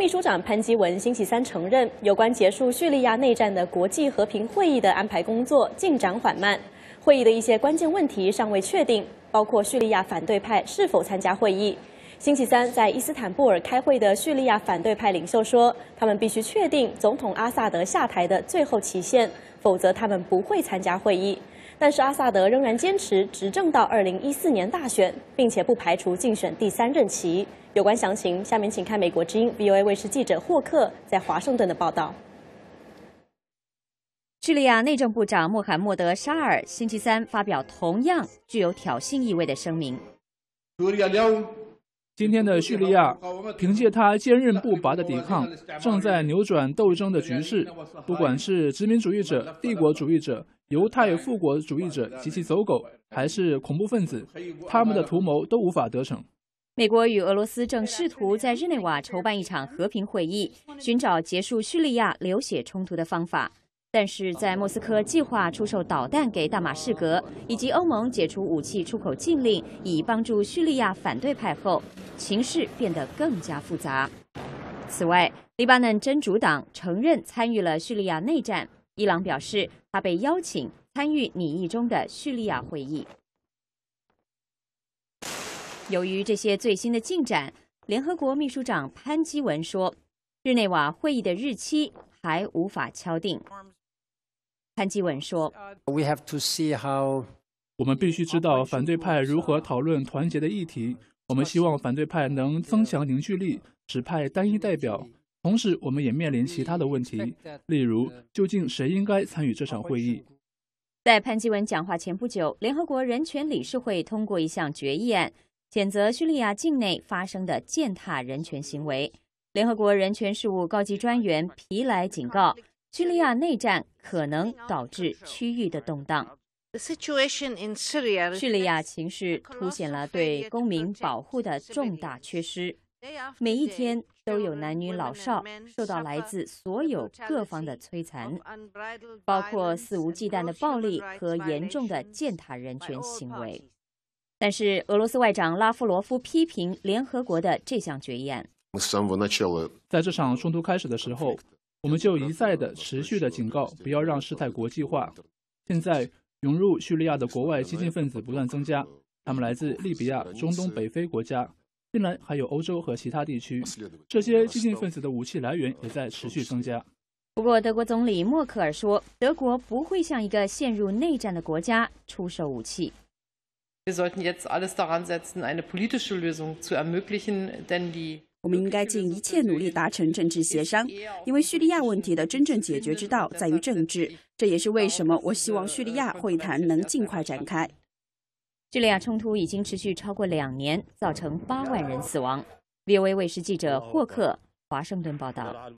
秘书长潘基文星期三承认，有关结束叙利亚内战的国际和平会议的安排工作进展缓慢，会议的一些关键问题尚未确定，包括叙利亚反对派是否参加会议。星期三在伊斯坦布尔开会的叙利亚反对派领袖说，他们必须确定总统阿萨德下台的最后期限，否则他们不会参加会议。但是阿萨德仍然坚持执政到二零一四年大选，并且不排除竞选第三任期。有关详情，下面请看美国之音 VOA 卫视记者霍克在华盛顿的报道。叙利亚内政部长穆罕默德·沙尔星期三发表同样具有挑衅意味的声明。今天的叙利亚凭借他坚韧不拔的抵抗，正在扭转斗争的局势。不管是殖民主义者、帝国主义者。犹太复国主义者及其走狗，还是恐怖分子，他们的图谋都无法得逞。美国与俄罗斯正试图在日内瓦筹办一场和平会议，寻找结束叙利亚流血冲突的方法。但是在莫斯科计划出售导弹给大马士革，以及欧盟解除武器出口禁令以帮助叙利亚反对派后，情势变得更加复杂。此外，黎巴嫩真主党承认参与了叙利亚内战。伊朗表示，他被邀请参与拟议中的叙利亚会议。由于这些最新的进展，联合国秘书长潘基文说，日内瓦会议的日期还无法敲定。潘基文说：“我们必须知道反对派如何讨论团结的议题。我们希望反对派能增强凝聚力，指派单一代表。”同时，我们也面临其他的问题，例如究竟谁应该参与这场会议？在潘基文讲话前不久，联合国人权理事会通过一项决议案，谴责叙利亚境内发生的践踏人权行为。联合国人权事务高级专员皮莱警告，叙利亚内战可能导致区域的动荡。叙利亚情势凸显了对公民保护的重大缺失。每一天。都有男女老少受到来自所有各方的摧残，包括肆无忌惮的暴力和严重的践踏人权行为。但是，俄罗斯外长拉夫罗夫批评联合国的这项决议。在这场冲突开始的时候，我们就一再的、持续的警告，不要让事态国际化。现在，涌入叙利亚的国外激进分子不断增加，他们来自利比亚、中东北非国家。近来还有欧洲和其他地区，这些激进分子的武器来源也在持续增加。不过，德国总理默克尔说，德国不会向一个陷入内战的国家出售武器。我们应该尽一切努力达成政治协商，因为叙利亚问题的真正解决之道在于政治。这也是为什么我希望叙利亚会谈能尽快展开。叙利亚冲突已经持续超过两年，造成八万人死亡。路威卫视记者霍克，华盛顿报道。